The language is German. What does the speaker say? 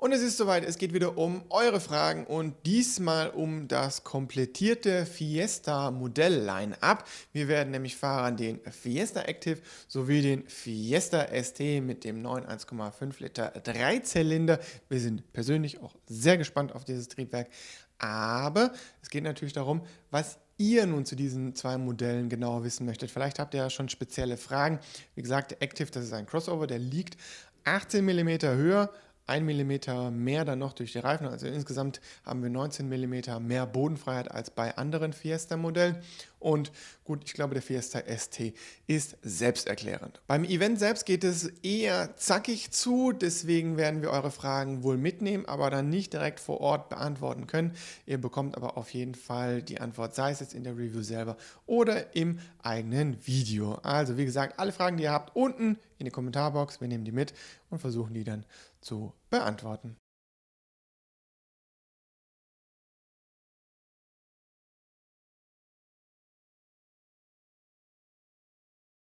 Und es ist soweit, es geht wieder um eure Fragen und diesmal um das komplettierte Fiesta Modell Line-Up. Wir werden nämlich Fahrern den Fiesta Active sowie den Fiesta ST mit dem neuen 1,5 Liter Dreizylinder. Wir sind persönlich auch sehr gespannt auf dieses Triebwerk, aber es geht natürlich darum, was ihr nun zu diesen zwei Modellen genau wissen möchtet. Vielleicht habt ihr ja schon spezielle Fragen. Wie gesagt, der Active, das ist ein Crossover, der liegt 18 mm höher 1 mm mehr dann noch durch die Reifen. Also insgesamt haben wir 19 mm mehr Bodenfreiheit als bei anderen Fiesta-Modellen. Und gut, ich glaube, der Fiesta ST ist selbsterklärend. Beim Event selbst geht es eher zackig zu, deswegen werden wir eure Fragen wohl mitnehmen, aber dann nicht direkt vor Ort beantworten können. Ihr bekommt aber auf jeden Fall die Antwort, sei es jetzt in der Review selber oder im eigenen Video. Also wie gesagt, alle Fragen, die ihr habt, unten in die Kommentarbox. Wir nehmen die mit und versuchen die dann zu beantworten.